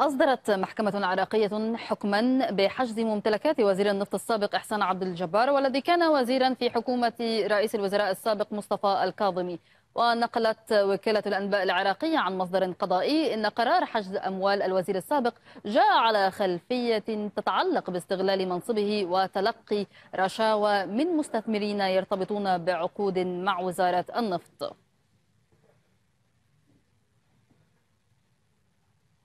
أصدرت محكمة عراقية حكما بحجز ممتلكات وزير النفط السابق إحسان عبد الجبار والذي كان وزيرا في حكومة رئيس الوزراء السابق مصطفى الكاظمي ونقلت وكالة الأنباء العراقية عن مصدر قضائي أن قرار حجز أموال الوزير السابق جاء على خلفية تتعلق باستغلال منصبه وتلقي رشاوى من مستثمرين يرتبطون بعقود مع وزارة النفط